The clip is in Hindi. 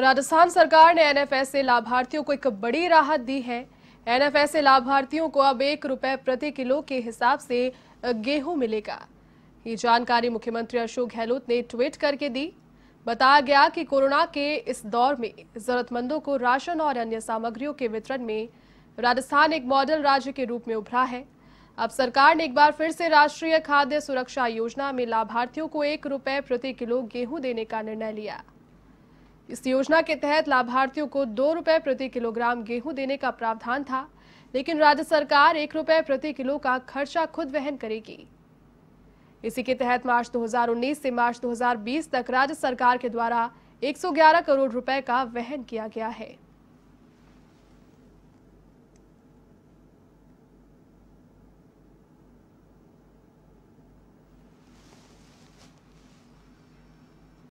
राजस्थान सरकार ने एनएफएसए लाभार्थियों को एक बड़ी राहत दी है एनएफएसए लाभार्थियों को अब एक रुपए प्रति किलो के हिसाब से गेहूं मिलेगा ये जानकारी मुख्यमंत्री अशोक गहलोत ने ट्वीट करके दी बताया गया कि कोरोना के इस दौर में जरूरतमंदों को राशन और अन्य सामग्रियों के वितरण में राजस्थान एक मॉडल राज्य के रूप में उभरा है अब सरकार ने एक बार फिर से राष्ट्रीय खाद्य सुरक्षा योजना में लाभार्थियों को एक रुपए प्रति किलो गेहूं देने का निर्णय लिया इस योजना के तहत लाभार्थियों को दो रुपए प्रति किलोग्राम गेहूं देने का प्रावधान था लेकिन राज्य सरकार एक रुपए प्रति किलो का खर्चा खुद वहन करेगी इसी के तहत मार्च 2019 से मार्च 2020 तक राज्य सरकार के द्वारा 111 करोड़ रुपए का वहन किया गया है